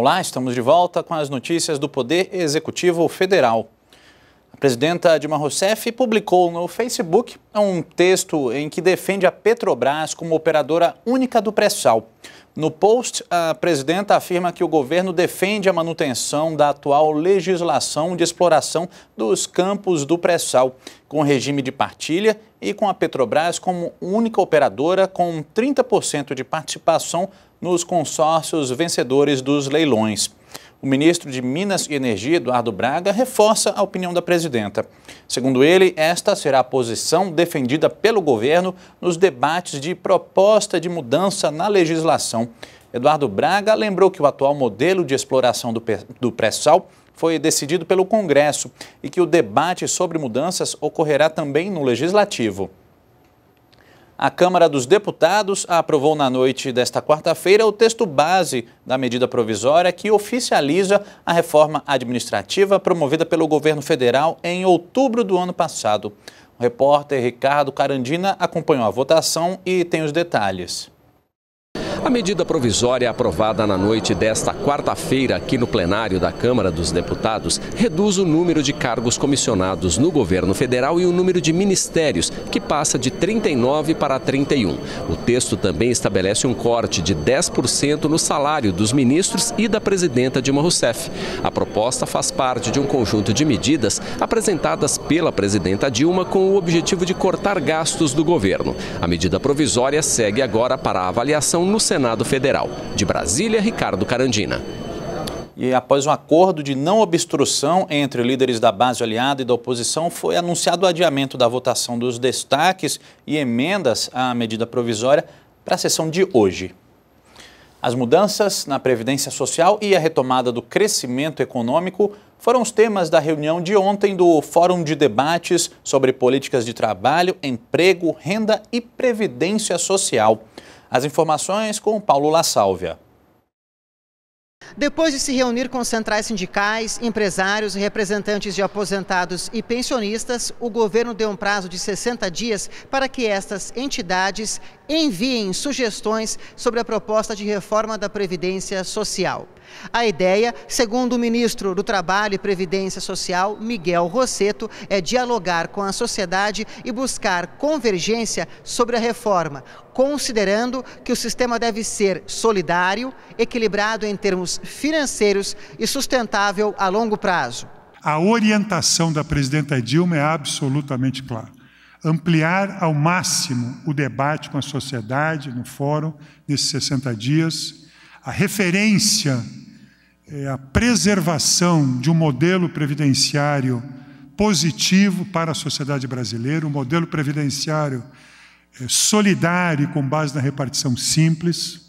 Olá, estamos de volta com as notícias do Poder Executivo Federal. A presidenta Dilma Rousseff publicou no Facebook um texto em que defende a Petrobras como operadora única do pré-sal. No post, a presidenta afirma que o governo defende a manutenção da atual legislação de exploração dos campos do pré-sal, com regime de partilha e com a Petrobras como única operadora com 30% de participação nos consórcios vencedores dos leilões. O ministro de Minas e Energia, Eduardo Braga, reforça a opinião da presidenta. Segundo ele, esta será a posição defendida pelo governo nos debates de proposta de mudança na legislação. Eduardo Braga lembrou que o atual modelo de exploração do pré-sal foi decidido pelo Congresso e que o debate sobre mudanças ocorrerá também no Legislativo. A Câmara dos Deputados aprovou na noite desta quarta-feira o texto base da medida provisória que oficializa a reforma administrativa promovida pelo governo federal em outubro do ano passado. O repórter Ricardo Carandina acompanhou a votação e tem os detalhes. A medida provisória aprovada na noite desta quarta-feira aqui no plenário da Câmara dos Deputados reduz o número de cargos comissionados no governo federal e o número de ministérios, que passa de 39 para 31. O texto também estabelece um corte de 10% no salário dos ministros e da presidenta Dilma Rousseff. A proposta faz parte de um conjunto de medidas apresentadas pela presidenta Dilma com o objetivo de cortar gastos do governo. A medida provisória segue agora para avaliação no Senado Federal. De Brasília, Ricardo Carandina. E após um acordo de não obstrução entre líderes da base aliada e da oposição, foi anunciado o adiamento da votação dos destaques e emendas à medida provisória para a sessão de hoje. As mudanças na Previdência Social e a retomada do crescimento econômico foram os temas da reunião de ontem do Fórum de Debates sobre Políticas de Trabalho, Emprego, Renda e Previdência Social. As informações com Paulo La Sálvia. Depois de se reunir com centrais sindicais, empresários representantes de aposentados e pensionistas, o governo deu um prazo de 60 dias para que estas entidades enviem sugestões sobre a proposta de reforma da Previdência Social. A ideia, segundo o ministro do Trabalho e Previdência Social, Miguel Rosseto, é dialogar com a sociedade e buscar convergência sobre a reforma, considerando que o sistema deve ser solidário, equilibrado em termos financeiros e sustentável a longo prazo. A orientação da presidenta Dilma é absolutamente clara. Ampliar ao máximo o debate com a sociedade no fórum nesses 60 dias a referência, é, a preservação de um modelo previdenciário positivo para a sociedade brasileira, um modelo previdenciário é, solidário com base na repartição simples,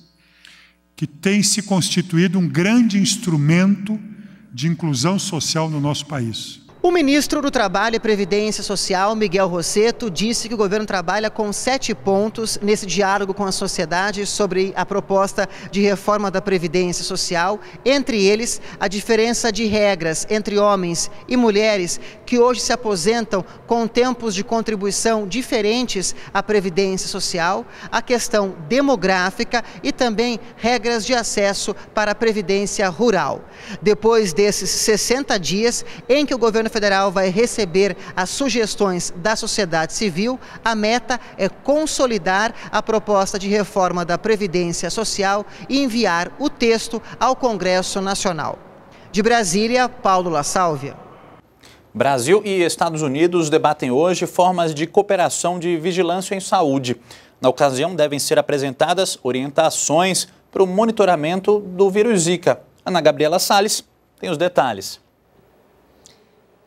que tem se constituído um grande instrumento de inclusão social no nosso país. O ministro do Trabalho e Previdência Social, Miguel Rosseto, disse que o governo trabalha com sete pontos nesse diálogo com a sociedade sobre a proposta de reforma da Previdência Social, entre eles a diferença de regras entre homens e mulheres que hoje se aposentam com tempos de contribuição diferentes à Previdência Social, a questão demográfica e também regras de acesso para a Previdência Rural. Depois desses 60 dias em que o governo Federal vai receber as sugestões da sociedade civil. A meta é consolidar a proposta de reforma da Previdência Social e enviar o texto ao Congresso Nacional. De Brasília, Paulo La Sálvia. Brasil e Estados Unidos debatem hoje formas de cooperação de vigilância em saúde. Na ocasião, devem ser apresentadas orientações para o monitoramento do vírus Zika. Ana Gabriela Salles tem os detalhes.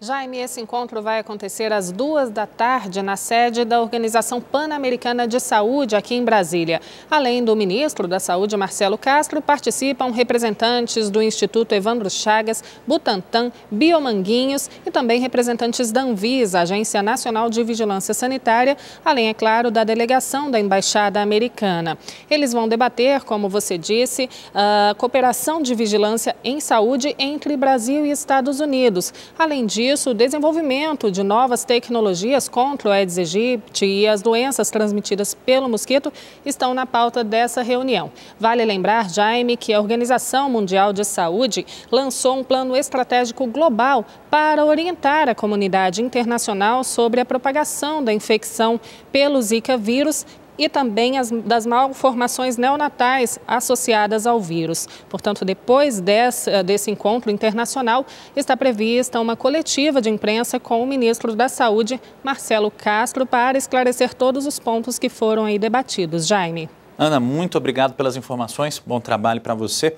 Jaime, esse encontro vai acontecer às duas da tarde na sede da Organização Pan-Americana de Saúde, aqui em Brasília. Além do ministro da Saúde, Marcelo Castro, participam representantes do Instituto Evandro Chagas, Butantan, Biomanguinhos e também representantes da Anvisa, Agência Nacional de Vigilância Sanitária, além, é claro, da delegação da Embaixada Americana. Eles vão debater, como você disse, a cooperação de vigilância em saúde entre Brasil e Estados Unidos. Além disso, disso, o desenvolvimento de novas tecnologias contra o Aedes aegypti e as doenças transmitidas pelo mosquito estão na pauta dessa reunião. Vale lembrar, Jaime, que a Organização Mundial de Saúde lançou um plano estratégico global para orientar a comunidade internacional sobre a propagação da infecção pelo Zika vírus e também as, das malformações neonatais associadas ao vírus. Portanto, depois desse, eh, desse encontro internacional, está prevista uma coletiva de imprensa com o ministro da Saúde, Marcelo Castro, para esclarecer todos os pontos que foram aí debatidos. Jaime. Ana, muito obrigado pelas informações. Bom trabalho para você.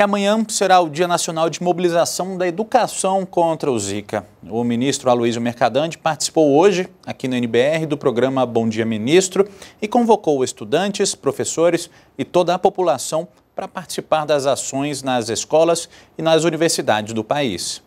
E amanhã será o Dia Nacional de Mobilização da Educação contra o Zika. O ministro Aloysio Mercadante participou hoje, aqui no NBR, do programa Bom Dia Ministro e convocou estudantes, professores e toda a população para participar das ações nas escolas e nas universidades do país.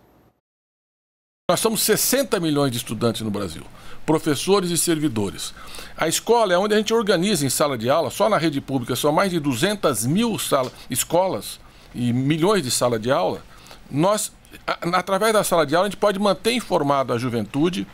Nós somos 60 milhões de estudantes no Brasil, professores e servidores. A escola é onde a gente organiza em sala de aula, só na rede pública, são mais de 200 mil sala, escolas e milhões de salas de aula, nós, a, através da sala de aula, a gente pode manter informado a juventude,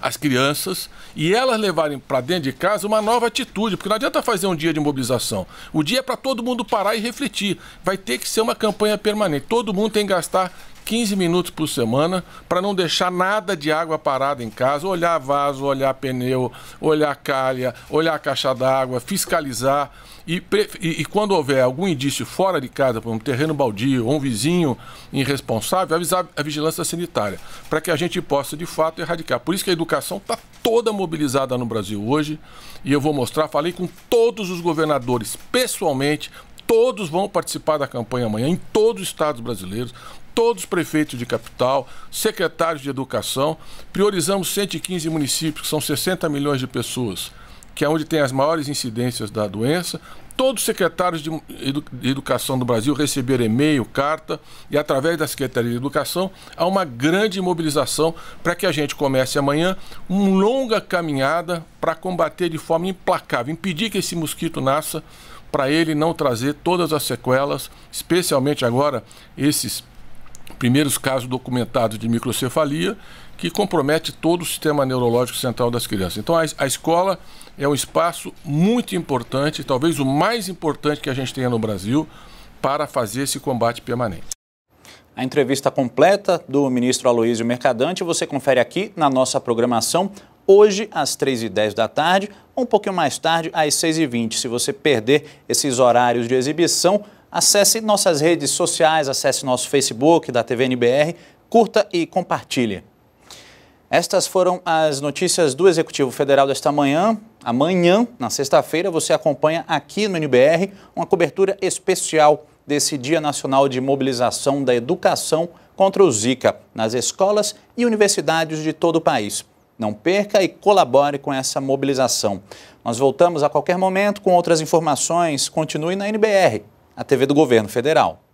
as crianças, e elas levarem para dentro de casa uma nova atitude, porque não adianta fazer um dia de mobilização. O dia é para todo mundo parar e refletir. Vai ter que ser uma campanha permanente. Todo mundo tem que gastar 15 minutos por semana para não deixar nada de água parada em casa, olhar vaso, olhar pneu, olhar calha, olhar caixa d'água, fiscalizar. E, e, quando houver algum indício fora de casa, por um terreno baldio ou um vizinho irresponsável, avisar a vigilância sanitária, para que a gente possa de fato erradicar. Por isso que a educação está toda mobilizada no Brasil hoje, e eu vou mostrar, falei com todos os governadores pessoalmente, todos vão participar da campanha amanhã, em todos os estados brasileiros, todos os prefeitos de capital, secretários de educação, priorizamos 115 municípios, que são 60 milhões de pessoas que é onde tem as maiores incidências da doença. Todos os secretários de educação do Brasil receberam e-mail, carta, e através da Secretaria de Educação há uma grande mobilização para que a gente comece amanhã uma longa caminhada para combater de forma implacável, impedir que esse mosquito nasça, para ele não trazer todas as sequelas, especialmente agora esses primeiros casos documentados de microcefalia que compromete todo o sistema neurológico central das crianças. Então, a, a escola é um espaço muito importante, talvez o mais importante que a gente tenha no Brasil, para fazer esse combate permanente. A entrevista completa do ministro Aloísio Mercadante você confere aqui na nossa programação. Hoje, às 3h10 da tarde, um pouquinho mais tarde, às 6h20. Se você perder esses horários de exibição, acesse nossas redes sociais, acesse nosso Facebook da TVNBR, curta e compartilhe. Estas foram as notícias do Executivo Federal desta manhã. Amanhã, na sexta-feira, você acompanha aqui no NBR uma cobertura especial desse Dia Nacional de Mobilização da Educação contra o Zika nas escolas e universidades de todo o país. Não perca e colabore com essa mobilização. Nós voltamos a qualquer momento com outras informações. Continue na NBR, a TV do Governo Federal.